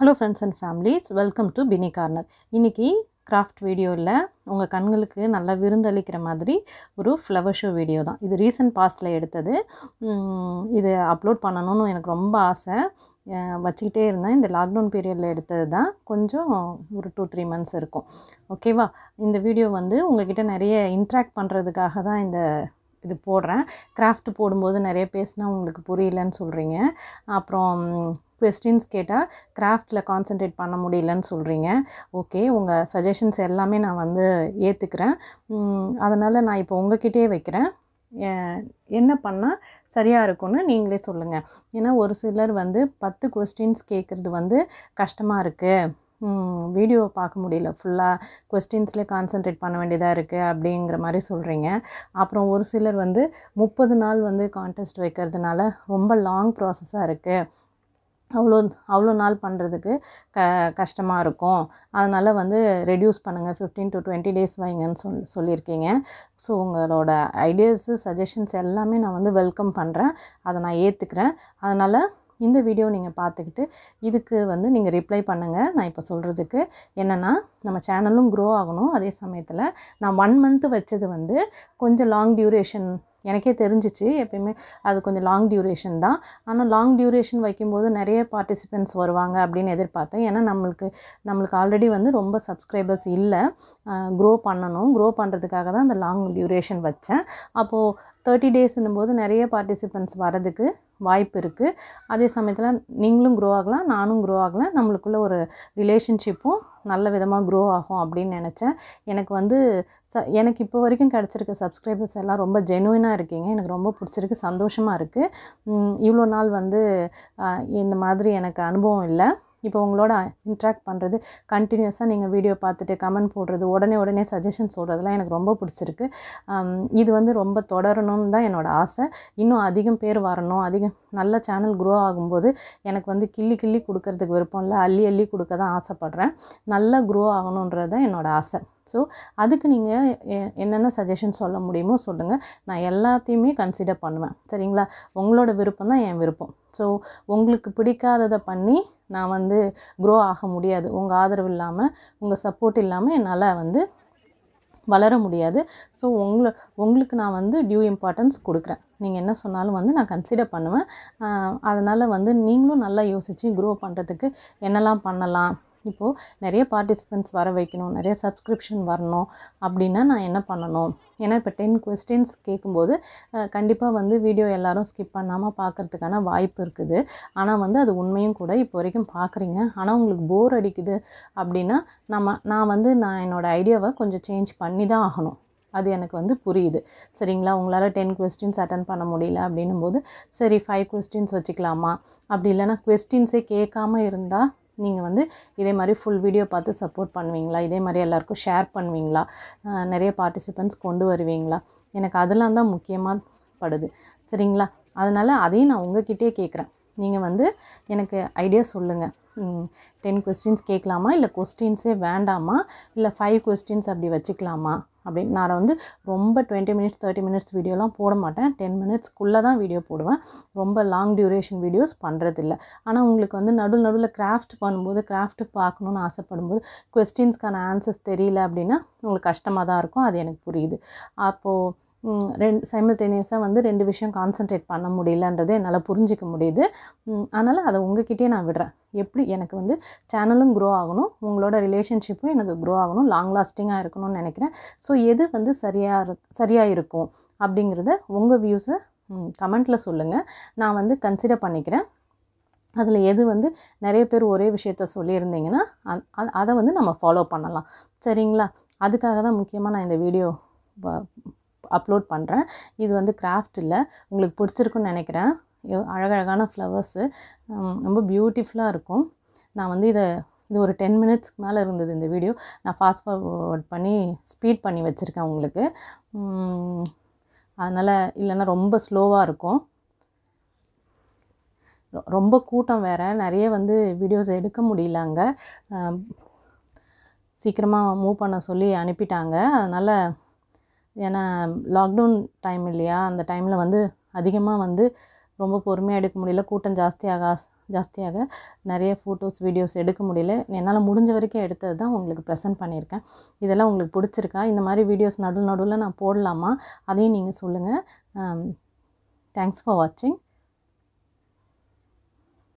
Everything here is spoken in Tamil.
hello friends and families welcome to Bini corner இன்றைக்கி கிராஃப்ட் வீடியோவில் உங்கள் கண்களுக்கு நல்லா விருந்தளிக்கிற மாதிரி ஒரு ஃப்ளவர் ஷோ வீடியோ தான் இது ரீசன்ட் பாஸ்டில் எடுத்தது இது அப்லோட் பண்ணணும்னு எனக்கு ரொம்ப ஆசை வச்சுக்கிட்டே இருந்தேன் இந்த லாக்டவுன் பீரியடில் எடுத்தது தான் கொஞ்சம் ஒரு டூ த்ரீ மந்த்ஸ் இருக்கும் ஓகேவா இந்த வீடியோ வந்து உங்ககிட்ட நிறைய இன்ட்ராக்ட் பண்ணுறதுக்காக தான் இந்த இது போடுறேன் கிராஃப்ட் போடும்போது நிறைய பேசினா உங்களுக்கு புரியலன்னு சொல்கிறீங்க அப்புறம் கொஸ்டின்ஸ் கேட்டால் கிராஃப்டில் கான்சென்ட்ரேட் பண்ண முடியலன்னு சொல்கிறீங்க ஓகே உங்கள் சஜஷன்ஸ் எல்லாமே நான் வந்து ஏற்றுக்கிறேன் அதனால் நான் இப்போ உங்ககிட்டே வைக்கிறேன் என்ன பண்ணால் சரியாக இருக்கும்னு நீங்களே சொல்லுங்கள் ஏன்னா ஒரு சிலர் வந்து பத்து கொஸ்டின்ஸ் கேட்குறது வந்து கஷ்டமாக இருக்குது வீடியோவை பார்க்க முடியல ஃபுல்லாக கொஸ்டின்ஸ்லேயே கான்சென்ட்ரேட் பண்ண வேண்டியதாக இருக்குது அப்படிங்கிற மாதிரி சொல்கிறீங்க அப்புறம் ஒரு சிலர் வந்து முப்பது நாள் வந்து கான்டெஸ்ட் வைக்கிறதுனால ரொம்ப லாங் ப்ராசஸாக இருக்குது அவ்வளோ அவ்வளோ நாள் பண்ணுறதுக்கு க கஷ்டமாக இருக்கும் அதனால் வந்து ரெடியூஸ் பண்ணுங்கள் ஃபிஃப்டீன் டு டுவெண்ட்டி டேஸ் வைங்கன்னு சொல் சொல்லியிருக்கீங்க ஸோ உங்களோட ஐடியாஸு சஜஷன்ஸ் எல்லாமே நான் வந்து வெல்கம் பண்ணுறேன் அதை நான் ஏற்றுக்கிறேன் அதனால் இந்த வீடியோ நீங்கள் பார்த்துக்கிட்டு இதுக்கு வந்து நீங்கள் ரிப்ளை பண்ணுங்கள் நான் இப்போ சொல்கிறதுக்கு என்னென்னா நம்ம சேனலும் க்ரோ ஆகணும் அதே சமயத்தில் நான் ஒன் மந்த்து வச்சது வந்து கொஞ்சம் லாங் டியூரேஷன் எனக்கே தெரிஞ்சிச்சு எப்பயுமே அது கொஞ்சம் லாங் டியூரேஷன் தான் ஆனால் லாங் டியூரேஷன் வைக்கும்போது நிறைய பார்ட்டிசிபெண்ட்ஸ் வருவாங்க அப்படின்னு எதிர்பார்த்தேன் ஏன்னா நம்மளுக்கு நம்மளுக்கு ஆல்ரெடி வந்து ரொம்ப சப்ஸ்கிரைபர்ஸ் இல்லை க்ரோ பண்ணணும் க்ரோ பண்ணுறதுக்காக தான் அந்த லாங் டியூரேஷன் வச்சேன் அப்போது தேர்ட்டி டேஸ்னும் போது நிறைய பார்ட்டிசிபெண்ட்ஸ் வரதுக்கு வாய்ப்பு இருக்குது அதே சமயத்தில் நீங்களும் க்ரோ ஆகலாம் நானும் க்ரோ ஆகலாம் நம்மளுக்குள்ள ஒரு ரிலேஷன்ஷிப்பும் நல்ல விதமாக க்ரோ ஆகும் அப்படின்னு நினச்சேன் எனக்கு வந்து ச எனக்கு இப்போ வரைக்கும் கிடச்சிருக்க சப்ஸ்கிரைபர்ஸ் எல்லாம் ரொம்ப ஜெனுவினாக இருக்கீங்க எனக்கு ரொம்ப பிடிச்சிருக்கு சந்தோஷமாக இருக்குது இவ்வளோ நாள் வந்து இந்த மாதிரி எனக்கு அனுபவம் இல்லை இப்போ உங்களோட இன்ட்ராக்ட் பண்ணுறது கண்டினியூஸாக நீங்கள் வீடியோ பார்த்துட்டு கமெண்ட் போடுறது உடனே உடனே சஜஷன் சொல்கிறதுலாம் எனக்கு ரொம்ப பிடிச்சிருக்கு இது வந்து ரொம்ப தொடரணும்னு தான் என்னோடய ஆசை இன்னும் அதிகம் பேர் வரணும் அதிகம் நல்ல சேனல் க்ரோ ஆகும்போது எனக்கு வந்து கிள்ளி கிள்ளி கொடுக்கறதுக்கு விருப்பம் இல்லை அள்ளி அள்ளி கொடுக்க தான் ஆசைப்பட்றேன் நல்லா க்ரோ ஆகணுன்றது தான் என்னோடய ஆசை ஸோ அதுக்கு நீங்கள் என்னென்ன சஜஷன் சொல்ல முடியுமோ சொல்லுங்கள் நான் எல்லாத்தையுமே கன்சிடர் பண்ணுவேன் சரிங்களா உங்களோட விருப்பம் தான் என் விருப்பம் ஸோ உங்களுக்கு பிடிக்காததை பண்ணி நான் வந்து க்ரோ ஆக முடியாது உங்கள் ஆதரவு இல்லாமல் உங்கள் சப்போர்ட் இல்லாமல் என்னால் வந்து வளர முடியாது ஸோ உங்களை உங்களுக்கு நான் வந்து டியூ இம்பார்ட்டன்ஸ் கொடுக்குறேன் நீங்கள் என்ன சொன்னாலும் வந்து நான் கன்சிடர் பண்ணுவேன் அதனால் வந்து நீங்களும் நல்லா யோசித்து க்ரோ பண்ணுறதுக்கு என்னெல்லாம் பண்ணலாம் இப்போது நிறைய பார்ட்டிசிபெண்ட்ஸ் வர வைக்கணும் நிறைய சப்ஸ்கிரிப்ஷன் வரணும் அப்படின்னா நான் என்ன பண்ணணும் ஏன்னா இப்போ டென் கொஸ்டின்ஸ் கேட்கும்போது கண்டிப்பாக வந்து வீடியோ எல்லோரும் ஸ்கிப் பண்ணாமல் பார்க்குறதுக்கான வாய்ப்பு இருக்குது ஆனால் வந்து அது உண்மையும் கூட இப்போ வரைக்கும் பார்க்குறீங்க ஆனால் உங்களுக்கு போர் அடிக்குது அப்படின்னா நம்ம நான் வந்து நான் என்னோடய ஐடியாவை கொஞ்சம் சேஞ்ச் பண்ணி தான் ஆகணும் அது எனக்கு வந்து புரியுது சரிங்களா உங்களால் டென் கொஸ்டின்ஸ் அட்டன் பண்ண முடியல அப்படின்னும் போது சரி ஃபைவ் கொஸ்டின்ஸ் வச்சுக்கலாமா அப்படி இல்லைனா கொஸ்டின்ஸே கேட்காம இருந்தால் நீங்கள் வந்து இதே மாதிரி ஃபுல் வீடியோ பார்த்து சப்போர்ட் பண்ணுவீங்களா இதே மாதிரி எல்லாேருக்கும் ஷேர் பண்ணுவீங்களா நிறைய பார்ட்டிசிபெண்ட்ஸ் கொண்டு வருவீங்களா எனக்கு அதெல்லாம் தான் முக்கியமாக படுது சரிங்களா அதனால் அதையும் நான் உங்ககிட்டே கேட்குறேன் நீங்கள் வந்து எனக்கு ஐடியா சொல்லுங்கள் டென் கொஸ்டின்ஸ் கேட்கலாமா இல்லை கொஸ்டின்ஸே வேண்டாமா இல்லை ஃபைவ் கொஸ்டின்ஸ் அப்படி வச்சுக்கலாமா அப்படின்னு நான் வந்து ரொம்ப டுவெண்ட்டி மினிட்ஸ் தேர்ட்டி மினிட்ஸ் வீடியோலாம் போட மாட்டேன் டென் மினிட்ஸ்க்குள்ளே தான் வீடியோ போடுவேன் ரொம்ப லாங் டியூரேஷன் வீடியோஸ் பண்ணுறதில்ல ஆனால் உங்களுக்கு வந்து நடுவில் நடுவில் கிராஃப்ட் பண்ணும்போது கிராஃப்ட் பார்க்கணுன்னு ஆசைப்படும்போது கொஸ்டின்ஸ்க்கான ஆன்சர்ஸ் தெரியல அப்படின்னா உங்களுக்கு கஷ்டமாக தான் இருக்கும் அது எனக்கு புரியுது அப்போது ரெண்டு சைமில்டேனியஸாக வந்து ரெண்டு விஷயம் கான்சன்ட்ரேட் பண்ண முடியலன்றது என்னால் புரிஞ்சிக்க முடியுது அதனால் அதை உங்ககிட்டயே நான் விடுறேன் எப்படி எனக்கு வந்து சேனலும் க்ரோ ஆகணும் உங்களோட ரிலேஷன்ஷிப்பும் எனக்கு க்ரோ ஆகணும் லாங் லாஸ்டிங்காக இருக்கணும்னு நினைக்கிறேன் ஸோ எது வந்து சரியாக இரு சரியாக இருக்கும் அப்படிங்கிறத உங்கள் வியூஸை கமெண்ட்டில் சொல்லுங்கள் நான் வந்து கன்சிடர் பண்ணிக்கிறேன் அதில் எது வந்து நிறைய பேர் ஒரே விஷயத்த சொல்லியிருந்தீங்கன்னா அதை வந்து நம்ம ஃபாலோ பண்ணலாம் சரிங்களா அதுக்காக தான் முக்கியமாக நான் இந்த வீடியோ அப்லோட் பண்ணுறேன் இது வந்து கிராஃப்ட் இல்லை உங்களுக்கு பிடிச்சிருக்குன்னு நினைக்கிறேன் அழகழகான ஃப்ளவர்ஸு ரொம்ப பியூட்டிஃபுல்லாக இருக்கும் நான் வந்து இதை இது ஒரு டென் மினிட்ஸ்க்கு மேலே இருந்தது இந்த வீடியோ நான் ஃபாஸ்ட் ஃபார்வர்ட் பண்ணி ஸ்பீட் பண்ணி வச்சுருக்கேன் உங்களுக்கு அதனால் இல்லைன்னா ரொம்ப ஸ்லோவாக இருக்கும் ரொம்ப கூட்டம் வேறு நிறைய வந்து வீடியோஸ் எடுக்க முடியல அங்கே சீக்கிரமாக மூவ் பண்ண சொல்லி அனுப்பிட்டாங்க அதனால் ஏன்னா லாக்டவுன் டைம் இல்லையா அந்த டைமில் வந்து அதிகமாக வந்து ரொம்ப பொறுமையாக எடுக்க முடியல கூட்டம் ஜாஸ்தியாக ஜாஸ்தியாக நிறைய ஃபோட்டோஸ் வீடியோஸ் எடுக்க முடியல என்னால் முடிஞ்ச வரைக்கும் எடுத்தது தான் உங்களுக்கு ப்ரெசென்ட் பண்ணியிருக்கேன் இதெல்லாம் உங்களுக்கு பிடிச்சிருக்கா இந்த மாதிரி வீடியோஸ் நடுவில் நடுவில் நான் போடலாமா அதையும் நீங்கள் சொல்லுங்கள் தேங்க்ஸ் ஃபார் வாட்சிங்